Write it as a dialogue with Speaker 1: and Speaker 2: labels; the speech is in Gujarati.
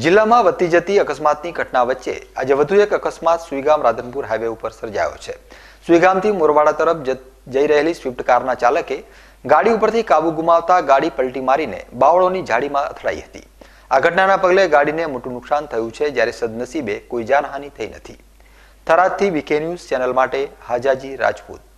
Speaker 1: જિલ્લામાં વધતી જતી અકસ્માતની ઘટના વચ્ચે આજે વધુ એક અકસ્માત સુઈગામ રાધનપુર હાઈવે ઉપર સર્જાયો છે સુઈગામથી મોરવાડા તરફ જઈ રહેલી સ્વિફ્ટ કારના ચાલકે ગાડી ઉપરથી કાબુ ગુમાવતા ગાડી પલટી મારીને બાવળોની જાળીમાં અથડાઈ હતી આ ઘટનાના પગલે ગાડીને મોટું નુકસાન થયું છે જ્યારે સદનસીબે કોઈ જાનહાનિ થઈ નથી થરાદથી વીકે ન્યૂઝ ચેનલ માટે હાજાજી રાજપૂત